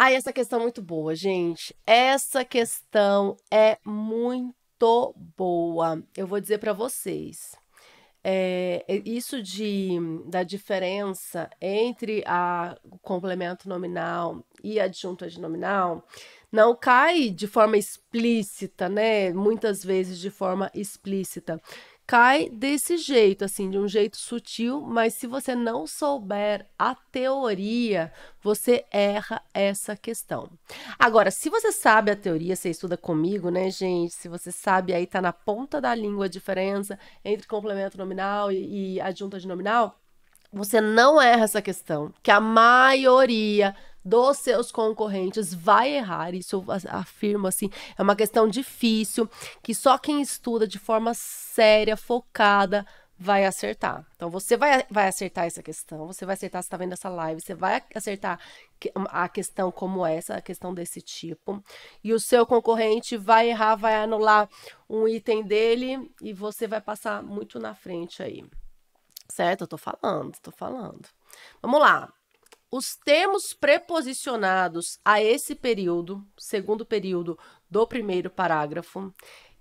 Ai, essa questão é muito boa, gente. Essa questão é muito boa. Eu vou dizer para vocês. É, é, isso de, da diferença entre a, o complemento nominal e adjunto adnominal não cai de forma explícita, né? Muitas vezes de forma explícita cai desse jeito, assim, de um jeito sutil, mas se você não souber a teoria, você erra essa questão. Agora, se você sabe a teoria, você estuda comigo, né, gente? Se você sabe, aí tá na ponta da língua a diferença entre complemento nominal e, e adjunto nominal você não erra essa questão, que a maioria dos seus concorrentes vai errar. Isso eu afirmo assim, é uma questão difícil que só quem estuda de forma séria, focada, vai acertar. Então você vai, vai acertar essa questão, você vai acertar você está vendo essa live, você vai acertar a questão como essa, a questão desse tipo. E o seu concorrente vai errar, vai anular um item dele e você vai passar muito na frente aí. Certo? Eu tô falando, tô falando. Vamos lá. Os termos preposicionados a esse período, segundo período do primeiro parágrafo,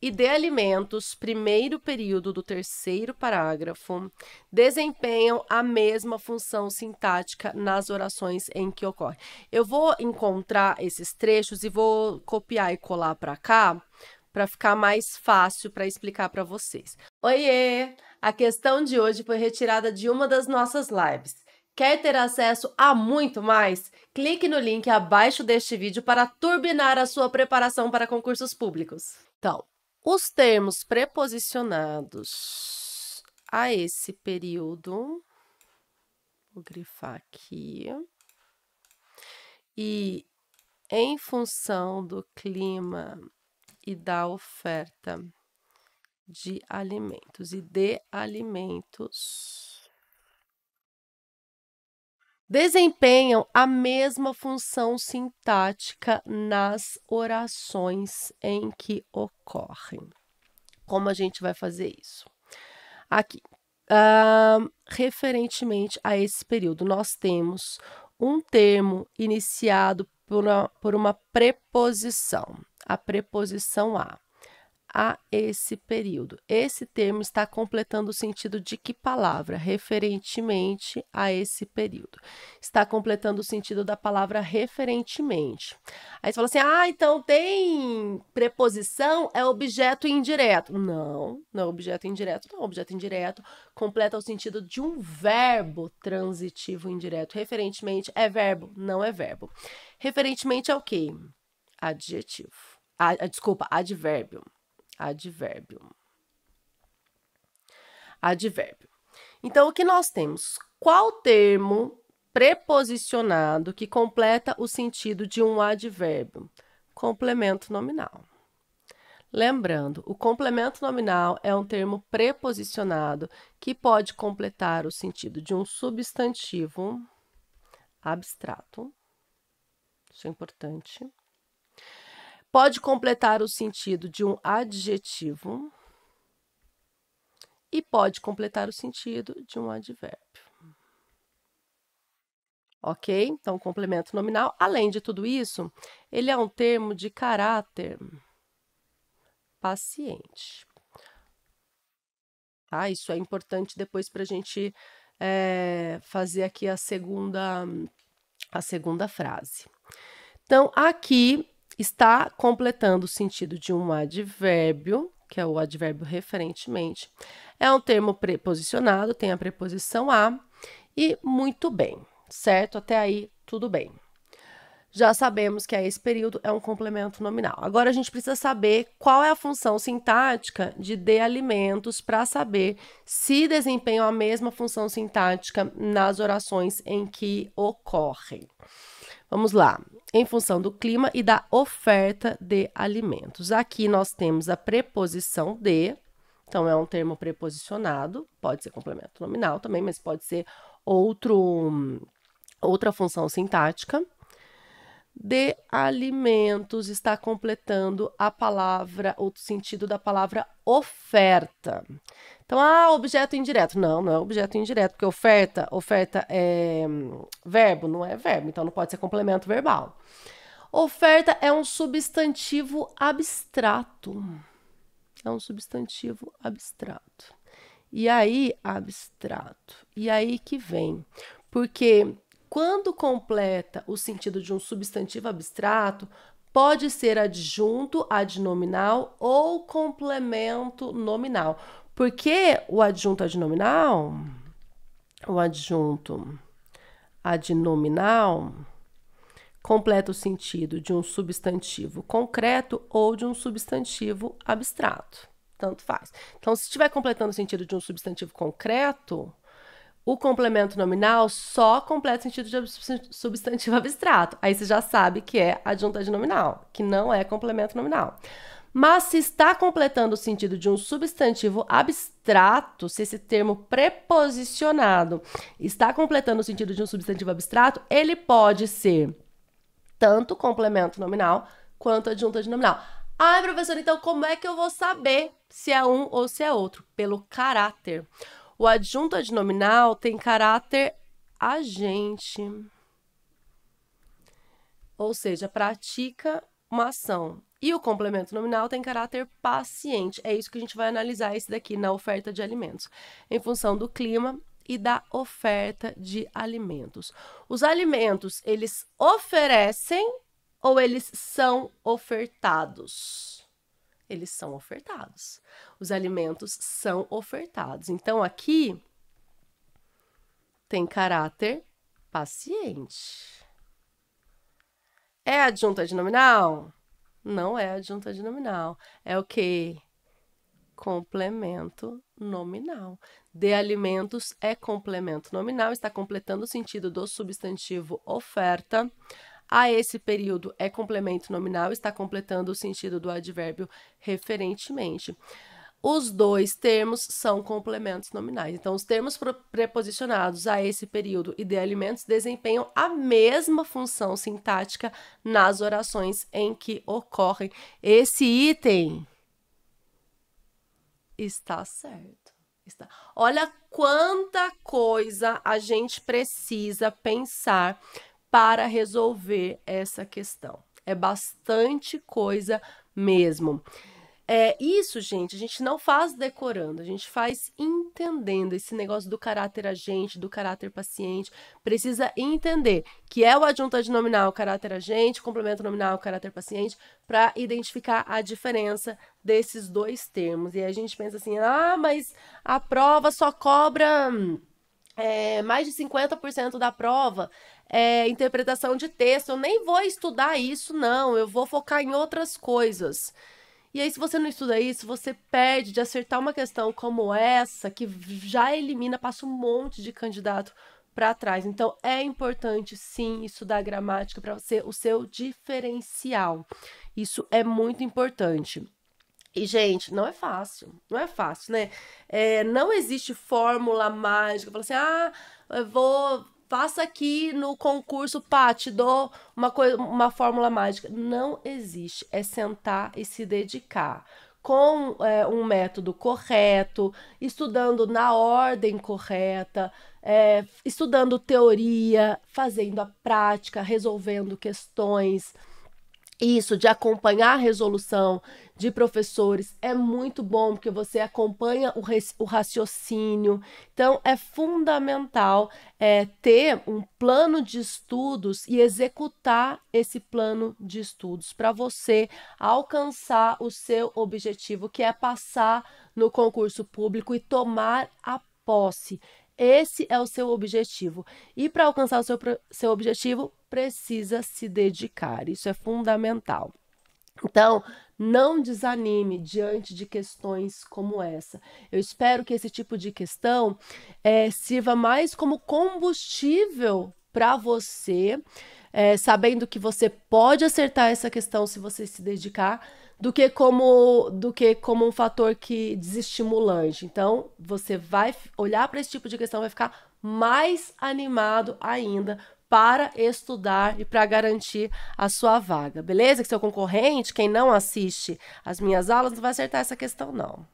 e de alimentos, primeiro período do terceiro parágrafo, desempenham a mesma função sintática nas orações em que ocorre. Eu vou encontrar esses trechos e vou copiar e colar para cá, para ficar mais fácil para explicar para vocês. Oiê! A questão de hoje foi retirada de uma das nossas lives. Quer ter acesso a muito mais? Clique no link abaixo deste vídeo para turbinar a sua preparação para concursos públicos. Então, os termos preposicionados a esse período, vou grifar aqui, e em função do clima e da oferta de alimentos e de alimentos desempenham a mesma função sintática nas orações em que ocorrem. Como a gente vai fazer isso? Aqui, uh, referentemente a esse período, nós temos um termo iniciado por uma, por uma preposição, a preposição a a esse período. Esse termo está completando o sentido de que palavra? Referentemente a esse período. Está completando o sentido da palavra referentemente. Aí você fala assim: ah, então tem preposição, é objeto indireto. Não, não é objeto indireto, não. Objeto indireto completa o sentido de um verbo transitivo indireto. Referentemente é verbo, não é verbo. Referentemente é o quê? Adjetivo. A, desculpa, advérbio. Advérbio. Advérbio. Então, o que nós temos? Qual termo preposicionado que completa o sentido de um advérbio? Complemento nominal. Lembrando, o complemento nominal é um termo preposicionado que pode completar o sentido de um substantivo abstrato. Isso é importante pode completar o sentido de um adjetivo e pode completar o sentido de um advérbio. Ok? Então, complemento nominal. Além de tudo isso, ele é um termo de caráter paciente. Tá? Isso é importante depois para a gente é, fazer aqui a segunda, a segunda frase. Então, aqui está completando o sentido de um advérbio, que é o advérbio referentemente. É um termo preposicionado, tem a preposição a e muito bem, certo? Até aí, tudo bem. Já sabemos que esse período é um complemento nominal. Agora a gente precisa saber qual é a função sintática de de alimentos para saber se desempenham a mesma função sintática nas orações em que ocorrem. Vamos lá em função do clima e da oferta de alimentos. Aqui nós temos a preposição de, então é um termo preposicionado, pode ser complemento nominal também, mas pode ser outro outra função sintática de alimentos está completando a palavra, outro sentido da palavra oferta. Então, ah, objeto indireto. Não, não é objeto indireto, porque oferta, oferta é verbo, não é verbo, então não pode ser complemento verbal. Oferta é um substantivo abstrato. É um substantivo abstrato. E aí, abstrato. E aí que vem. Porque quando completa o sentido de um substantivo abstrato, pode ser adjunto adnominal ou complemento nominal. Porque o adjunto adnominal, o adjunto adnominal completa o sentido de um substantivo concreto ou de um substantivo abstrato. Tanto faz. Então, se estiver completando o sentido de um substantivo concreto, o complemento nominal só completa sentido de substantivo abstrato. Aí você já sabe que é adjunta de nominal, que não é complemento nominal. Mas se está completando o sentido de um substantivo abstrato, se esse termo preposicionado está completando o sentido de um substantivo abstrato, ele pode ser tanto complemento nominal quanto adjunta de nominal. Ai, professor, então como é que eu vou saber se é um ou se é outro? Pelo caráter. O adjunto adnominal tem caráter agente. Ou seja, pratica uma ação. E o complemento nominal tem caráter paciente. É isso que a gente vai analisar esse daqui na oferta de alimentos. Em função do clima e da oferta de alimentos. Os alimentos, eles oferecem ou eles são ofertados? eles são ofertados. Os alimentos são ofertados. Então aqui tem caráter paciente. É adjunta de nominal? Não é adjunta de nominal. É o que? Complemento nominal. De alimentos é complemento nominal, está completando o sentido do substantivo oferta. A esse período é complemento nominal, está completando o sentido do advérbio referentemente. Os dois termos são complementos nominais. Então, os termos preposicionados a esse período e de alimentos desempenham a mesma função sintática nas orações em que ocorrem. Esse item está certo. Está. Olha quanta coisa a gente precisa pensar para resolver essa questão. É bastante coisa mesmo. É, isso, gente, a gente não faz decorando, a gente faz entendendo esse negócio do caráter agente, do caráter paciente. Precisa entender que é o adjunto adnominal, caráter agente, complemento nominal, caráter paciente, para identificar a diferença desses dois termos. E a gente pensa assim: ah, mas a prova só cobra. Hum, é, mais de 50% da prova é, interpretação de texto, eu nem vou estudar isso, não, eu vou focar em outras coisas. E aí, se você não estuda isso, você perde de acertar uma questão como essa, que já elimina, passa um monte de candidato para trás. Então, é importante, sim, estudar gramática para ser o seu diferencial. Isso é muito importante. E, gente, não é fácil. Não é fácil, né? É, não existe fórmula mágica. Fala assim, ah, eu vou Faça aqui no concurso, pá, te dou uma, coisa, uma fórmula mágica. Não existe. É sentar e se dedicar com é, um método correto, estudando na ordem correta, é, estudando teoria, fazendo a prática, resolvendo questões, isso, de acompanhar a resolução de professores é muito bom, porque você acompanha o, o raciocínio. Então, é fundamental é, ter um plano de estudos e executar esse plano de estudos para você alcançar o seu objetivo, que é passar no concurso público e tomar a posse. Esse é o seu objetivo. E para alcançar o seu, seu objetivo, precisa se dedicar. Isso é fundamental. Então, não desanime diante de questões como essa. Eu espero que esse tipo de questão é, sirva mais como combustível para você é, sabendo que você pode acertar essa questão se você se dedicar, do que como do que como um fator que desestimulante. Então, você vai olhar para esse tipo de questão, vai ficar mais animado ainda para estudar e para garantir a sua vaga, beleza? Que seu concorrente, quem não assiste as minhas aulas, não vai acertar essa questão não.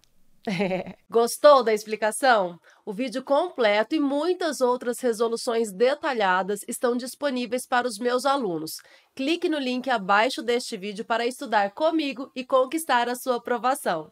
Gostou da explicação? O vídeo completo e muitas outras resoluções detalhadas estão disponíveis para os meus alunos. Clique no link abaixo deste vídeo para estudar comigo e conquistar a sua aprovação.